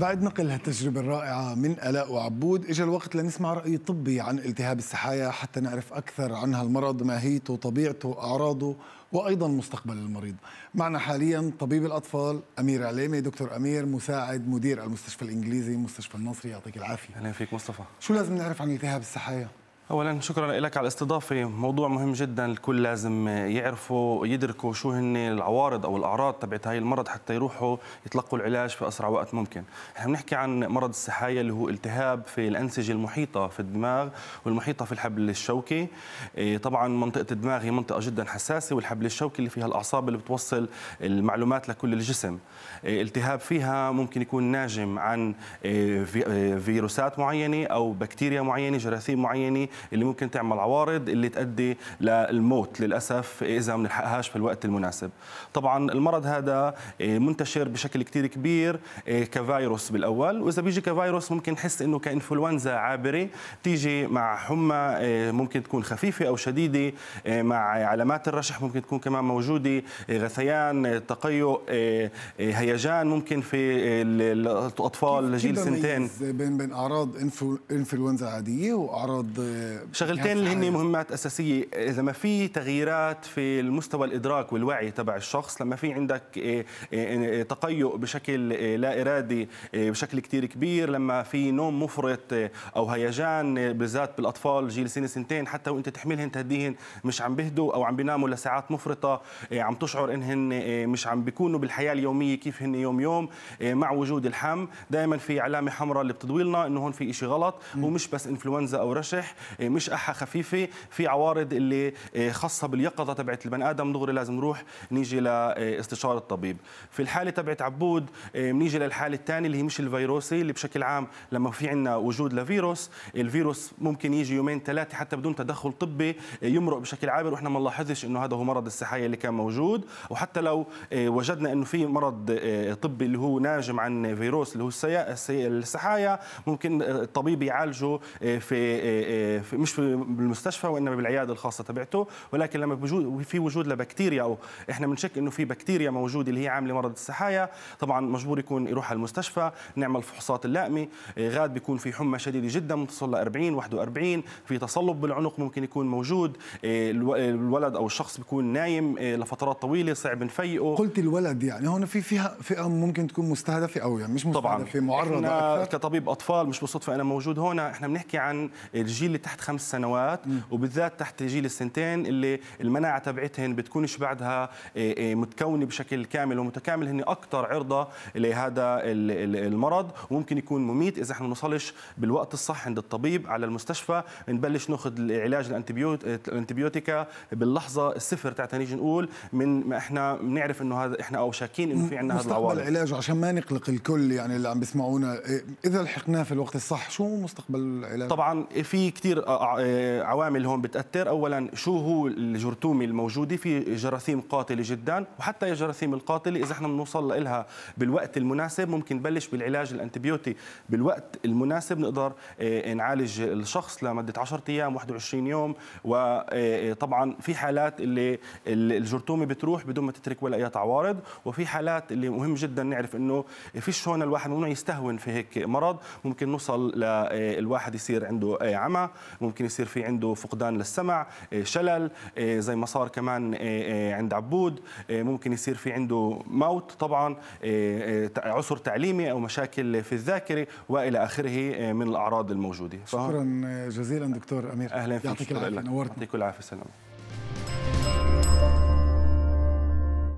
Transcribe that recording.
بعد نقل هالتجربة الرائعة من آلاء وعبود إجا الوقت لنسمع رأي طبي عن التهاب السحايا حتى نعرف أكثر عن هالمرض ماهيته طبيعته أعراضه وأيضا مستقبل المريض معنا حاليا طبيب الأطفال أمير عليمي دكتور أمير مساعد مدير المستشفى الإنجليزي مستشفى النصري يعطيك العافية أهلا فيك مصطفى شو لازم نعرف عن التهاب السحايا؟ اولا شكرا لك على الاستضافه موضوع مهم جدا الكل لازم يعرفوا يدركوا شو هن العوارض او الاعراض تبعت هاي المرض حتى يروحوا يتلقوا العلاج في اسرع وقت ممكن احنا بنحكي عن مرض السحايا اللي هو التهاب في الانسجه المحيطه في الدماغ والمحيطه في الحبل الشوكي إيه، طبعا منطقه الدماغ هي منطقه جدا حساسه والحبل الشوكي اللي فيها الاعصاب اللي بتوصل المعلومات لكل الجسم إيه، التهاب فيها ممكن يكون ناجم عن إيه، فيروسات معينه او بكتيريا معينه جراثيم معينه اللي ممكن تعمل عوارض اللي تؤدي للموت للاسف اذا ما بنلحقهاش في الوقت المناسب طبعا المرض هذا إيه، منتشر بشكل كثير كبير إيه، كفيروس بالاول واذا بيجي كفيروس ممكن نحس انه كانفلونزا عابره تيجي مع حمى إيه، ممكن تكون خفيفه او شديده مع علامات الرشح ممكن تكون كمان موجوده غثيان تقيؤ هيجان ممكن في الاطفال جيل سنتين بين بين اعراض انفلونزا عاديه واعراض شغلتين اللي هن يعني مهمات اساسيه اذا ما في تغييرات في المستوى الادراك والوعي تبع الشخص لما في عندك إيه، إيه، تقيؤ بشكل إيه، لا ارادي بشكل كثير كبير لما في نوم مفرط او هيجان بالذات بالاطفال جيل سنه سنتين حتى وانت تحملهن تهديهن مش عم بهدوا او عم بيناموا لساعات مفرطه عم تشعر انهن مش عم بيكونوا بالحياه اليوميه كيف هن يوم يوم مع وجود الحم دائما في علامه حمراء اللي بتضوي لنا انه هون في شيء غلط ومش بس انفلونزا او رشح إيه، مش احا خفيفه في عوارض اللي إيه، خاصه باليقظه تبعت البني ادم دغري لازم نروح نيجي لاستشاره إيه، الطبيب في الحاله تبعت عبود بنيجي للحاله الثانيه اللي هي مش الفيروسي اللي بشكل عام لما في عندنا وجود لفيروس الفيروس ممكن يجي يومين ثلاثه حتى بدون تدخل طبي يمرق بشكل عابر واحنا ما نلاحظش انه هذا هو مرض السحايا اللي كان موجود وحتى لو وجدنا انه في مرض طبي اللي هو ناجم عن فيروس اللي هو السحايا ممكن الطبيب يعالجه في مش بالمستشفى وانما بالعياده الخاصه تبعته ولكن لما بوجود في وجود لبكتيريا او احنا بنشك انه في بكتيريا موجوده اللي هي عامله مرض السحايا طبعا مجبور يكون يروح على المستشفى نعمل فحوصات اللائمه إيه، غاد بيكون في حمى شديده جدا متصل ل 40 41 في تصلب بالعنق ممكن يكون موجود إيه، الولد او الشخص بيكون نايم إيه، لفترات طويله صعب نفيقه قلت الولد يعني هون في فيها فئه ممكن تكون مستهدفه او يعني مش مستهدفه معرضه احنا كطبيب اطفال مش بالصدفه انا موجود هون احنا بنحكي عن الجيل اللي تحت تحت خمس سنوات وبالذات تحت جيل السنتين اللي المناعه تبعتهن بتكونش بعدها آه، آه، متكونه بشكل كامل ومتكامل هن اكثر عرضه لهذا المرض وممكن يكون مميت اذا احنا ما نوصلش بالوقت الصح عند الطبيب على المستشفى نبلش ناخذ العلاج الانتبيوتيكا باللحظه الصفر تاعت نيجي نقول من ما احنا بنعرف انه هذا احنا او شاكين انه في عندنا هذا مستقبل العلاج عشان ما نقلق الكل يعني اللي عم بيسمعونا إيه، اذا لحقناه في الوقت الصح شو مستقبل العلاج طبعا في كثير كثير آه، آه، عوامل هون بتاثر اولا شو هو الجرثومه الموجوده في جراثيم قاتله جدا وحتى الجراثيم القاتله اذا احنا بنوصل لها بالوقت المناسب ممكن نبلش بالعلاج الانتبيوتي بالوقت المناسب نقدر آه، نعالج الشخص لمده 10 ايام 21 يوم وطبعا في حالات اللي الجرثومه بتروح بدون ما تترك ولا اي عوارض وفي حالات اللي مهم جدا نعرف انه فيش هون الواحد ممنوع يستهون في هيك مرض ممكن نوصل للواحد يصير عنده عمى ممكن يصير في عنده فقدان للسمع إيه، شلل إيه، زي ما صار كمان إيه، عند عبود ممكن يصير في عنده موت طبعا عسر تعليمي أو مشاكل في الذاكرة وإلى آخره من الأعراض الموجودة شكرا جزيلا دكتور أمير أهلا فيك يعطيك العافية نورتنا يعطيك العافية سلام